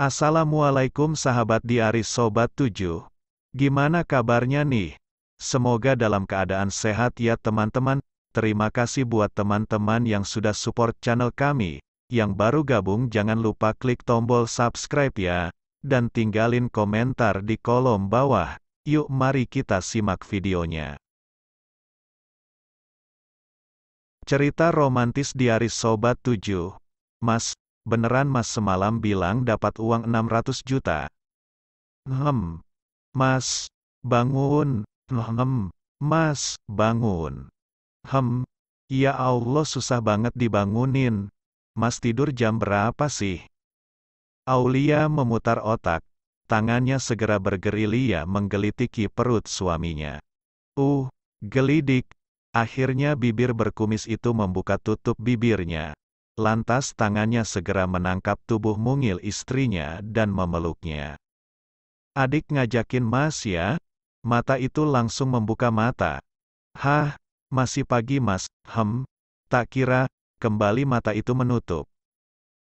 Assalamualaikum sahabat diaris Sobat 7. Gimana kabarnya nih? Semoga dalam keadaan sehat ya teman-teman. Terima kasih buat teman-teman yang sudah support channel kami. Yang baru gabung jangan lupa klik tombol subscribe ya. Dan tinggalin komentar di kolom bawah. Yuk mari kita simak videonya. Cerita romantis diaris Sobat 7. Mas, beneran mas semalam bilang dapat uang 600 juta. Hmm, mas, bangun, hmm, mas, bangun. Hmm, ya Allah susah banget dibangunin. Mas tidur jam berapa sih? Aulia memutar otak, tangannya segera bergerilya menggelitiki perut suaminya. Uh, gelidik, akhirnya bibir berkumis itu membuka tutup bibirnya. Lantas tangannya segera menangkap tubuh mungil istrinya dan memeluknya. Adik ngajakin mas ya? Mata itu langsung membuka mata. Hah, masih pagi mas, hem. Tak kira, kembali mata itu menutup.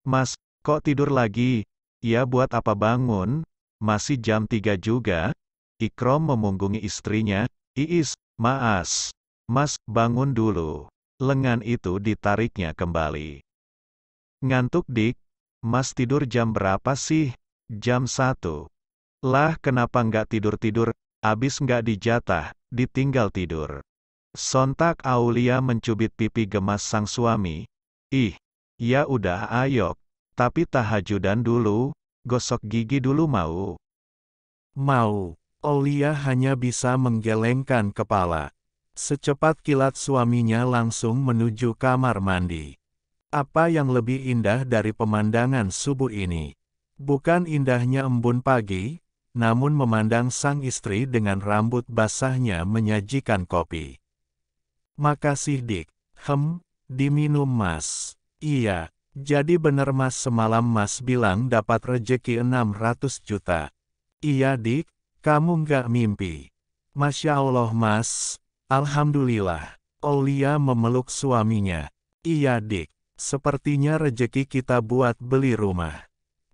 Mas, kok tidur lagi? Ya buat apa bangun? Masih jam 3 juga? Ikrom memunggungi istrinya, Iis, maas. Mas, bangun dulu. Lengan itu ditariknya kembali. Ngantuk dik? Mas tidur jam berapa sih? Jam 1. Lah kenapa nggak tidur-tidur, abis nggak dijatah, ditinggal tidur. Sontak Aulia mencubit pipi gemas sang suami. Ih, ya udah ayok, tapi tahajudan dulu, gosok gigi dulu mau. Mau, Aulia hanya bisa menggelengkan kepala. Secepat kilat suaminya langsung menuju kamar mandi. Apa yang lebih indah dari pemandangan subuh ini? Bukan indahnya embun pagi, namun memandang sang istri dengan rambut basahnya menyajikan kopi. Makasih dik, hem, diminum mas. Iya, jadi benar mas semalam mas bilang dapat rejeki 600 juta. Iya dik, kamu nggak mimpi. Masya Allah mas, Alhamdulillah. Olia memeluk suaminya. Iya dik, Sepertinya rejeki kita buat beli rumah.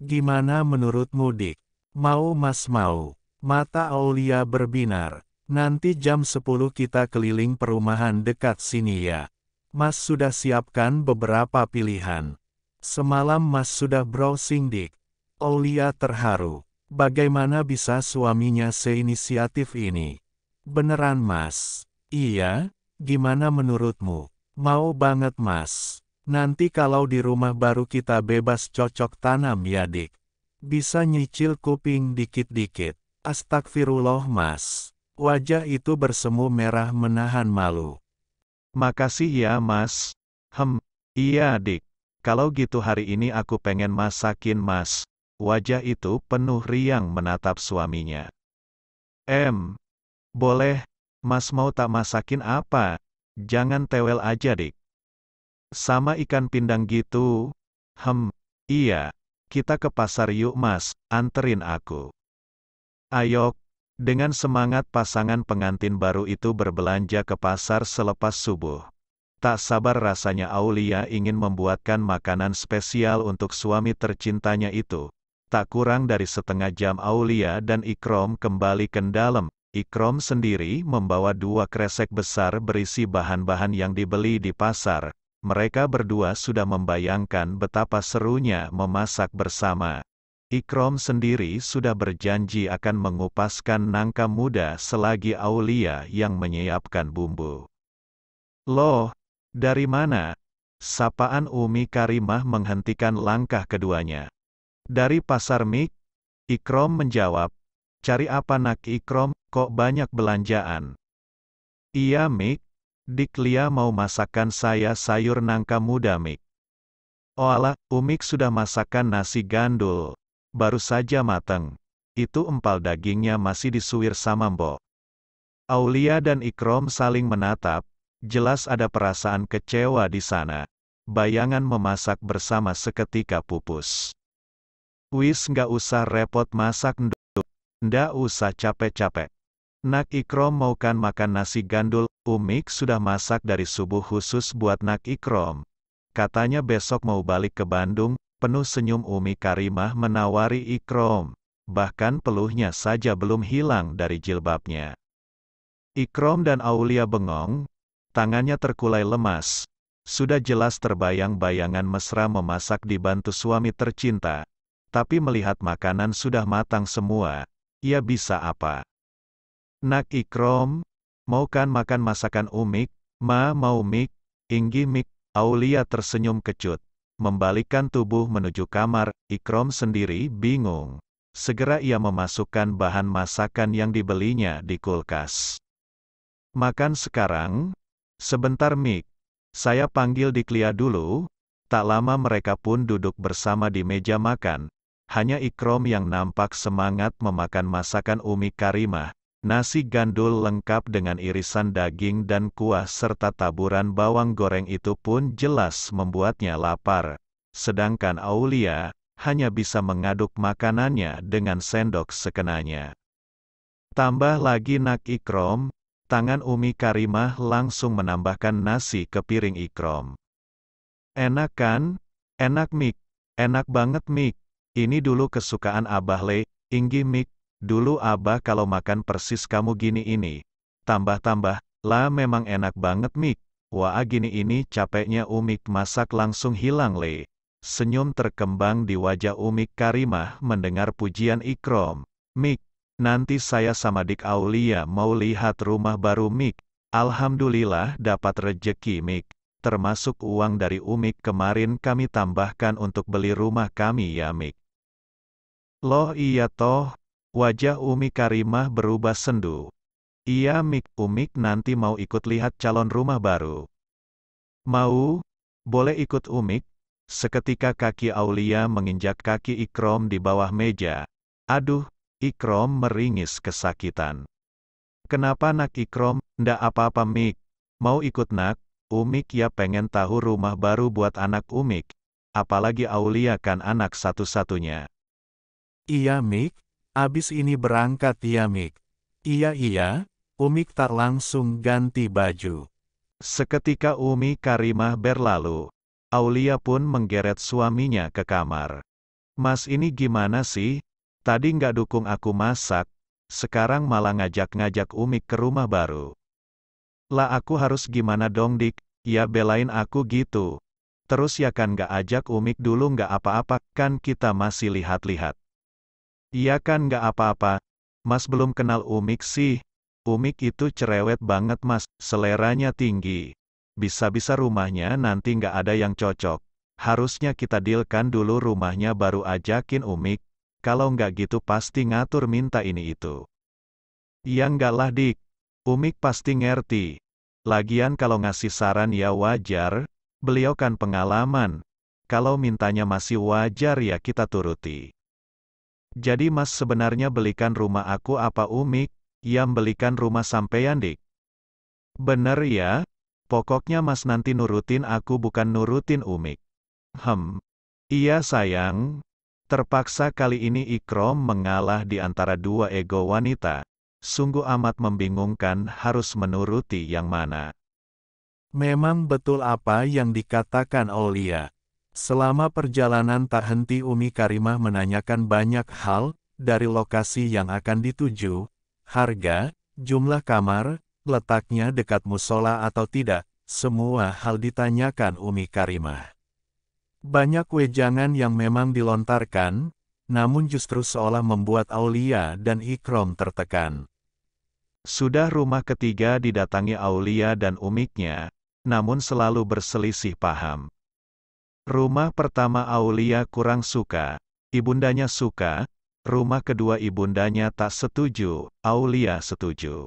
Gimana menurutmu Dik? Mau mas mau. Mata Aulia berbinar. Nanti jam 10 kita keliling perumahan dekat sini ya. Mas sudah siapkan beberapa pilihan. Semalam Mas sudah browsing Dik. Aulia terharu. Bagaimana bisa suaminya seinisiatif ini? Beneran Mas? Iya? Gimana menurutmu? Mau banget Mas. Nanti kalau di rumah baru kita bebas cocok tanam ya dik. Bisa nyicil kuping dikit-dikit. Astagfirullah mas. Wajah itu bersemu merah menahan malu. Makasih ya mas. Hem, iya dik. Kalau gitu hari ini aku pengen masakin mas. Wajah itu penuh riang menatap suaminya. Em, Boleh, mas mau tak masakin apa? Jangan tewel aja dik. Sama ikan pindang gitu. Hem, iya. Kita ke pasar yuk mas, anterin aku. Ayo, dengan semangat pasangan pengantin baru itu berbelanja ke pasar selepas subuh. Tak sabar rasanya Aulia ingin membuatkan makanan spesial untuk suami tercintanya itu. Tak kurang dari setengah jam Aulia dan Ikrom kembali ke dalam. Ikrom sendiri membawa dua kresek besar berisi bahan-bahan yang dibeli di pasar, mereka berdua sudah membayangkan betapa serunya memasak bersama. Ikrom sendiri sudah berjanji akan mengupaskan nangka muda selagi Aulia yang menyiapkan bumbu. Loh, dari mana? Sapaan Umi Karimah menghentikan langkah keduanya. Dari pasar Mik? Ikrom menjawab, cari apa nak Ikrom, kok banyak belanjaan? Iya Mik, Dik Lia mau masakan saya sayur nangka muda Mik. Oalah, oh Umik sudah masakan nasi gandul. Baru saja mateng. Itu empal dagingnya masih disuir sama Mbok. Aulia dan Ikrom saling menatap, jelas ada perasaan kecewa di sana. Bayangan memasak bersama seketika pupus. Wis nggak usah repot masak nduk, ndak usah capek-capek. Nak Ikrom maukan makan nasi gandul, Umik sudah masak dari subuh khusus buat Nak Ikrom. Katanya besok mau balik ke Bandung, penuh senyum Umi Karimah menawari Ikrom. Bahkan peluhnya saja belum hilang dari jilbabnya. Ikrom dan Aulia bengong, tangannya terkulai lemas. Sudah jelas terbayang bayangan mesra memasak dibantu suami tercinta. Tapi melihat makanan sudah matang semua, ia bisa apa? Nak ikrom, mau kan makan masakan umik, ma mau mik, inggi mik, Aulia tersenyum kecut. Membalikkan tubuh menuju kamar, ikrom sendiri bingung. Segera ia memasukkan bahan masakan yang dibelinya di kulkas. Makan sekarang? Sebentar Mik. Saya panggil Diklia dulu. Tak lama mereka pun duduk bersama di meja makan. Hanya Ikrom yang nampak semangat memakan masakan Umi Karimah, Nasi gandul lengkap dengan irisan daging dan kuah serta taburan bawang goreng itu pun jelas membuatnya lapar. Sedangkan Aulia, hanya bisa mengaduk makanannya dengan sendok sekenanya. Tambah lagi nak ikrom, tangan Umi Karimah langsung menambahkan nasi ke piring ikrom. Enak kan? Enak Mik. Enak banget Mik. Ini dulu kesukaan Abah Le, Inggi Mik, Dulu Abah kalau makan persis kamu gini ini. Tambah-tambah, lah memang enak banget Mik. Wah gini ini capeknya Umik masak langsung hilang le. Senyum terkembang di wajah Umik Karimah mendengar pujian Ikrom. Mik, nanti saya sama Dik Aulia mau lihat rumah baru Mik. Alhamdulillah dapat rejeki Mik. Termasuk uang dari Umik kemarin kami tambahkan untuk beli rumah kami ya Mik. Loh iya toh, Wajah Umi Karimah berubah sendu. Iya Mik, Umik nanti mau ikut lihat calon rumah baru. Mau? Boleh ikut Umik? Seketika kaki Aulia menginjak kaki Ikrom di bawah meja. Aduh, Ikrom meringis kesakitan. Kenapa nak Ikrom, ndak apa-apa Mik. Mau ikut nak, Umik ya pengen tahu rumah baru buat anak Umik. Apalagi Aulia kan anak satu-satunya. Iya Mik, Abis ini berangkat ya Mik. Iya iya, Umik tak langsung ganti baju. Seketika Umi Karimah berlalu. Aulia pun menggeret suaminya ke kamar. Mas ini gimana sih? Tadi nggak dukung aku masak, sekarang malah ngajak-ngajak Umi ke rumah baru. Lah aku harus gimana dong dik, ya belain aku gitu. Terus ya kan nggak ajak Umik dulu nggak apa-apa, kan kita masih lihat-lihat. Iya kan gak apa-apa. Mas belum kenal Umik sih. Umik itu cerewet banget mas, seleranya tinggi. Bisa-bisa rumahnya nanti gak ada yang cocok. Harusnya kita dealkan dulu rumahnya baru ajakin Umik. Kalau nggak gitu pasti ngatur minta ini itu. Iya nggak lah dik. Umik pasti ngerti. Lagian kalau ngasih saran ya wajar, beliau kan pengalaman. Kalau mintanya masih wajar ya kita turuti. Jadi mas sebenarnya belikan rumah aku apa umik, yang belikan rumah sampai Yandik. Bener ya, pokoknya mas nanti nurutin aku bukan nurutin umik. Hem, iya sayang, terpaksa kali ini Ikrom mengalah di antara dua ego wanita. Sungguh amat membingungkan harus menuruti yang mana. Memang betul apa yang dikatakan Olia. Selama perjalanan tak henti Umi Karimah menanyakan banyak hal, dari lokasi yang akan dituju, harga, jumlah kamar, letaknya dekat musola atau tidak, semua hal ditanyakan Umi Karimah. Banyak wejangan yang memang dilontarkan, namun justru seolah membuat Aulia dan Ikrom tertekan. Sudah rumah ketiga didatangi Aulia dan Umiknya, namun selalu berselisih paham. Rumah pertama Aulia kurang suka, ibundanya suka, rumah kedua ibundanya tak setuju, Aulia setuju.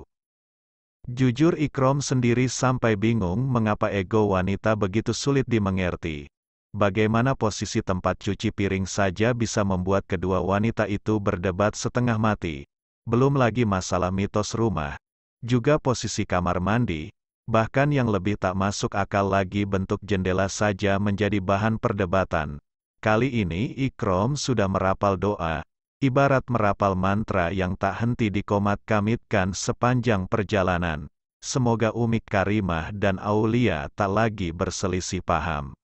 Jujur Ikrom sendiri sampai bingung mengapa ego wanita begitu sulit dimengerti. Bagaimana posisi tempat cuci piring saja bisa membuat kedua wanita itu berdebat setengah mati. Belum lagi masalah mitos rumah. Juga posisi kamar mandi, Bahkan yang lebih tak masuk akal lagi bentuk jendela saja menjadi bahan perdebatan. Kali ini Ikrom sudah merapal doa, ibarat merapal mantra yang tak henti dikomat-kamitkan sepanjang perjalanan. Semoga Umi Karimah dan Aulia tak lagi berselisih paham.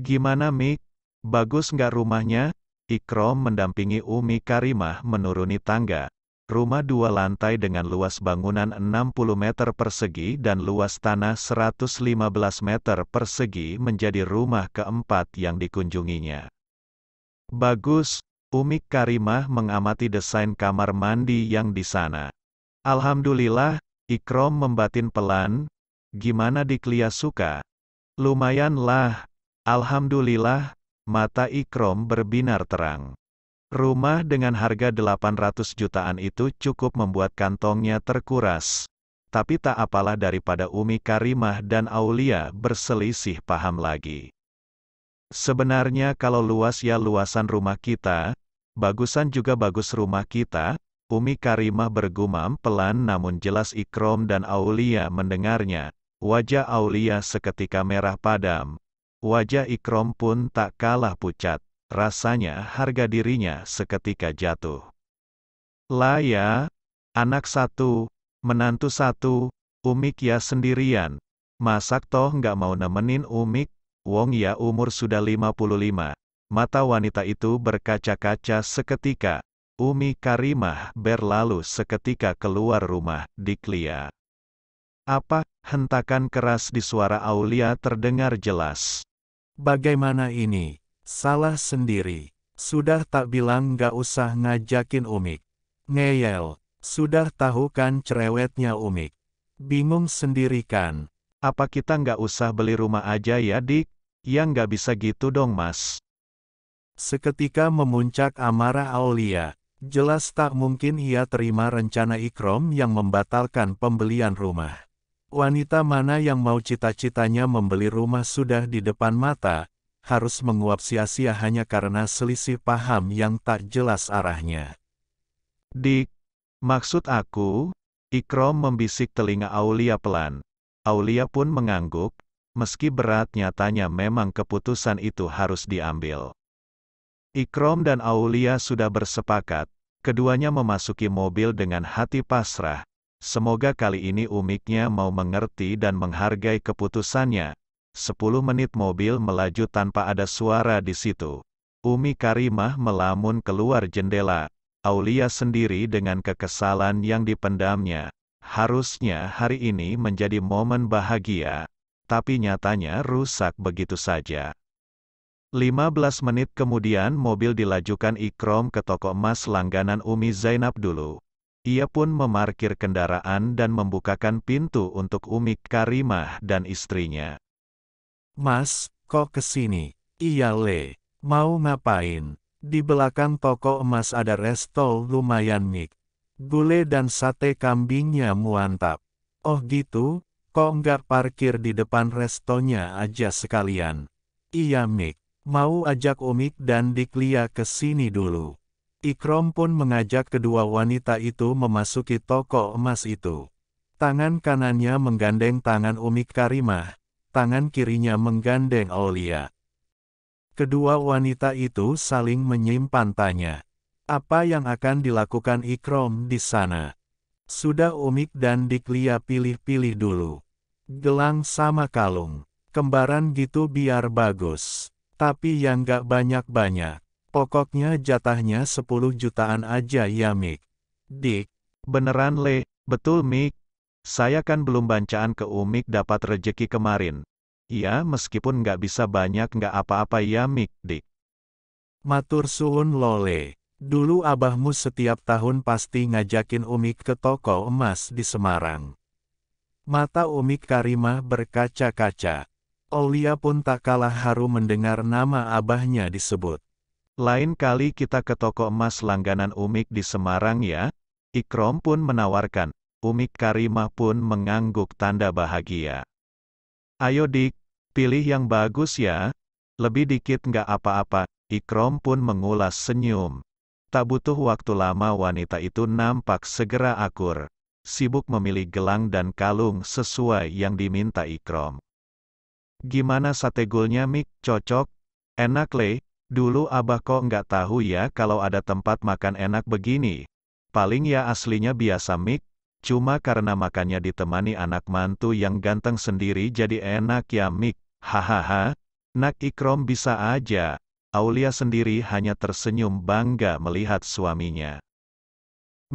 Gimana Mik? Bagus nggak rumahnya? Ikrom mendampingi Umi Karimah menuruni tangga, rumah dua lantai dengan luas bangunan 60 meter persegi dan luas tanah 115 meter persegi menjadi rumah keempat yang dikunjunginya. Bagus, Umik Karimah mengamati desain kamar mandi yang di sana. Alhamdulillah, Ikrom membatin pelan, gimana Diklia suka? Lumayanlah. Alhamdulillah, mata Ikrom berbinar terang. Rumah dengan harga 800 jutaan itu cukup membuat kantongnya terkuras. Tapi tak apalah daripada Umi Karimah dan Aulia berselisih paham lagi. Sebenarnya kalau luas ya luasan rumah kita, bagusan juga bagus rumah kita, Umi Karimah bergumam pelan namun jelas Ikrom dan Aulia mendengarnya. Wajah Aulia seketika merah padam. Wajah Ikrom pun tak kalah pucat. Rasanya harga dirinya seketika jatuh. Lah ya, anak satu, menantu satu, Umik ya sendirian. Masak toh nggak mau nemenin Umik, wong ya umur sudah 55. Mata wanita itu berkaca-kaca seketika. Umi Karimah berlalu seketika keluar rumah, Diklia. Apa, hentakan keras di suara Aulia terdengar jelas. Bagaimana ini? Salah sendiri. Sudah tak bilang gak usah ngajakin Umik. Ngeyel, sudah tahu kan cerewetnya Umik. Bingung sendirikan. Apa kita gak usah beli rumah aja ya dik? Yang gak bisa gitu dong mas. Seketika memuncak amarah Aulia, jelas tak mungkin ia terima rencana Ikrom yang membatalkan pembelian rumah. Wanita mana yang mau cita-citanya membeli rumah sudah di depan mata, harus menguap sia-sia hanya karena selisih paham yang tak jelas arahnya. Dik, maksud aku, Ikrom membisik telinga Aulia pelan. Aulia pun mengangguk, meski berat nyatanya memang keputusan itu harus diambil. Ikrom dan Aulia sudah bersepakat, keduanya memasuki mobil dengan hati pasrah. Semoga kali ini umiknya mau mengerti dan menghargai keputusannya, 10 menit mobil melaju tanpa ada suara di situ. Umi Karimah melamun keluar jendela. Aulia sendiri dengan kekesalan yang dipendamnya. Harusnya hari ini menjadi momen bahagia. Tapi nyatanya rusak begitu saja. 15 menit kemudian mobil dilajukan Ikrom ke toko emas langganan Umi Zainab dulu. Ia pun memarkir kendaraan dan membukakan pintu untuk Umi Karimah dan istrinya. Mas, kok kesini? Iya le, mau ngapain? Di belakang toko emas ada resto lumayan nik. Gule dan sate kambingnya muantap. Oh gitu, kok nggak parkir di depan restonya aja sekalian? Iya Mik, mau ajak Umik dan Diklia ke sini dulu. Ikrom pun mengajak kedua wanita itu memasuki toko emas itu. Tangan kanannya menggandeng tangan Umik Karimah, tangan kirinya menggandeng Aulia. Kedua wanita itu saling menyimpan tanya. Apa yang akan dilakukan Ikrom di sana? Sudah Umik dan Diklia pilih-pilih dulu. Gelang sama kalung. Kembaran gitu biar bagus. Tapi yang gak banyak-banyak. Pokoknya jatahnya 10 jutaan aja ya Mik. Dik, beneran le, betul Mik. Saya kan belum bancaan ke Umik dapat rejeki kemarin. Iya meskipun nggak bisa banyak nggak apa-apa ya Mik, dik. Matur suhun lole. Dulu abahmu setiap tahun pasti ngajakin Umik ke toko emas di Semarang. Mata Umik Karimah berkaca-kaca. Olia pun tak kalah haru mendengar nama abahnya disebut. Lain kali kita ke toko emas langganan Umik di Semarang ya. Ikrom pun menawarkan, Umi Karimah pun mengangguk tanda bahagia. Ayo dik, pilih yang bagus ya. Lebih dikit nggak apa-apa, Ikrom pun mengulas senyum. Tak butuh waktu lama wanita itu nampak segera akur. Sibuk memilih gelang dan kalung sesuai yang diminta Ikrom. Gimana gulnya Mik, cocok? Enak le, dulu abah kok nggak tahu ya kalau ada tempat makan enak begini. Paling ya aslinya biasa Mik, cuma karena makannya ditemani anak mantu yang ganteng sendiri jadi enak ya Mik, hahaha, nak ikrom bisa aja. Aulia sendiri hanya tersenyum bangga melihat suaminya.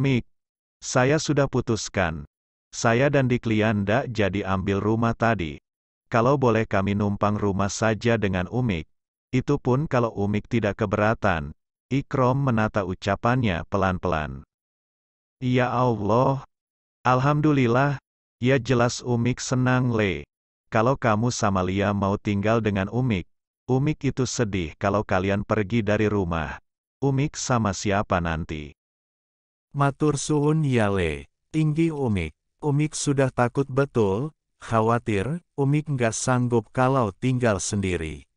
Mik, saya sudah putuskan. Saya dan Diklian ndak jadi ambil rumah tadi. Kalau boleh kami numpang rumah saja dengan Umik. Itu pun kalau Umik tidak keberatan. Ikrom menata ucapannya pelan-pelan. Ya Allah, Alhamdulillah, ya jelas Umik senang Le. Kalau kamu sama Lia mau tinggal dengan Umik, Umik itu sedih kalau kalian pergi dari rumah. Umik sama siapa nanti? Matur suun ya Le, tinggi Umik. Umik sudah takut betul, khawatir, Umik nggak sanggup kalau tinggal sendiri.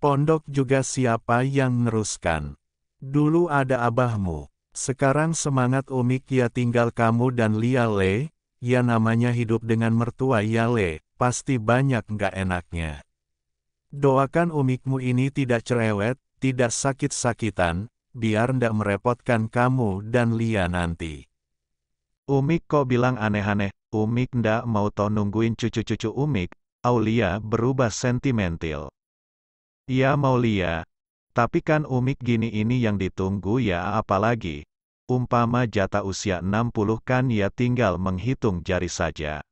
Pondok juga siapa yang neruskan? Dulu ada abahmu. Sekarang semangat Umik ya tinggal kamu dan Lia Le, ya namanya hidup dengan mertua ya Le, pasti banyak nggak enaknya. Doakan Umikmu ini tidak cerewet, tidak sakit-sakitan, biar ndak merepotkan kamu dan Lia nanti. Umik kok bilang aneh-aneh, Umik ndak mau tolong nungguin cucu-cucu Umik, Aulia berubah sentimental. Ya mau Lia, tapi kan umik gini ini yang ditunggu ya apalagi. Umpama jata usia 60 kan ya tinggal menghitung jari saja.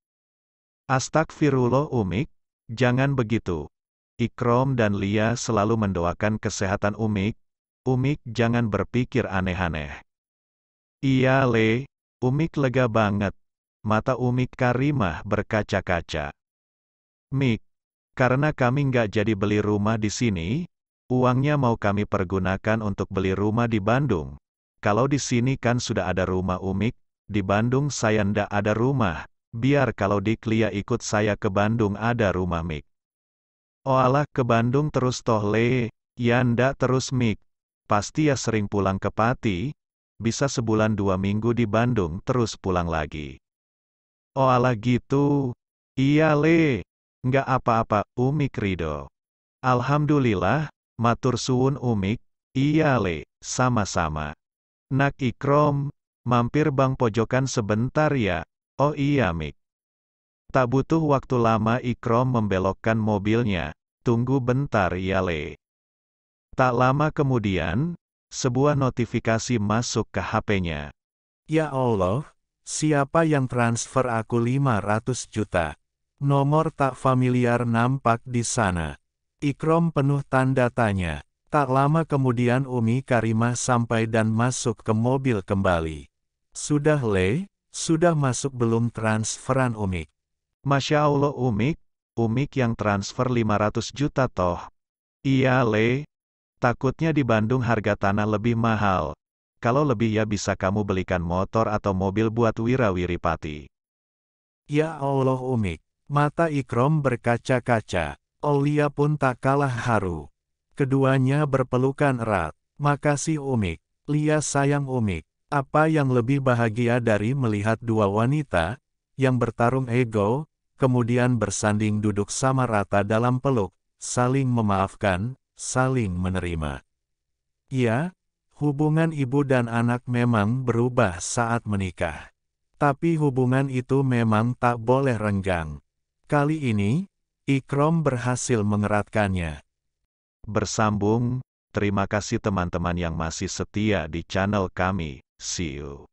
Astagfirullah umik, jangan begitu. Ikrom dan Lia selalu mendoakan kesehatan umik. Umik jangan berpikir aneh-aneh. Iya le, umik lega banget. Mata umik karimah berkaca-kaca. Mik, karena kami nggak jadi beli rumah di sini, Uangnya mau kami pergunakan untuk beli rumah di Bandung. Kalau di sini kan sudah ada rumah Umik, di Bandung saya ndak ada rumah. Biar kalau di Klia ikut saya ke Bandung ada rumah Mik. Oalah oh ke Bandung terus toh le, ya ndak terus Mik. Pasti ya sering pulang ke Pati, bisa sebulan dua minggu di Bandung terus pulang lagi. Oalah oh gitu, iya le, nggak apa-apa Umik Rido. Alhamdulillah, Matur suwun Umik, iya Le, sama-sama. Nak Ikrom, mampir bang pojokan sebentar ya, oh iya Mik. Tak butuh waktu lama Ikrom membelokkan mobilnya, tunggu bentar ya Le. Tak lama kemudian, sebuah notifikasi masuk ke HP-nya. Ya Allah, siapa yang transfer aku 500 juta? Nomor tak familiar nampak di sana. Ikrom penuh tanda tanya. Tak lama kemudian Umi Karimah sampai dan masuk ke mobil kembali. Sudah le, sudah masuk belum transferan Umi? Masya Allah Umi, Umi yang transfer 500 juta toh. Iya le, takutnya di Bandung harga tanah lebih mahal. Kalau lebih ya bisa kamu belikan motor atau mobil buat wirawiripati. Ya Allah Umi. mata Ikrom berkaca-kaca. Olia oh pun tak kalah haru. Keduanya berpelukan erat. Makasih Umik. Lia sayang Umik. Apa yang lebih bahagia dari melihat dua wanita yang bertarung ego, kemudian bersanding duduk sama rata dalam peluk, saling memaafkan, saling menerima. Ya, hubungan ibu dan anak memang berubah saat menikah. Tapi hubungan itu memang tak boleh renggang. Kali ini, Ikrom berhasil mengeratkannya. Bersambung, terima kasih teman-teman yang masih setia di channel kami. See you.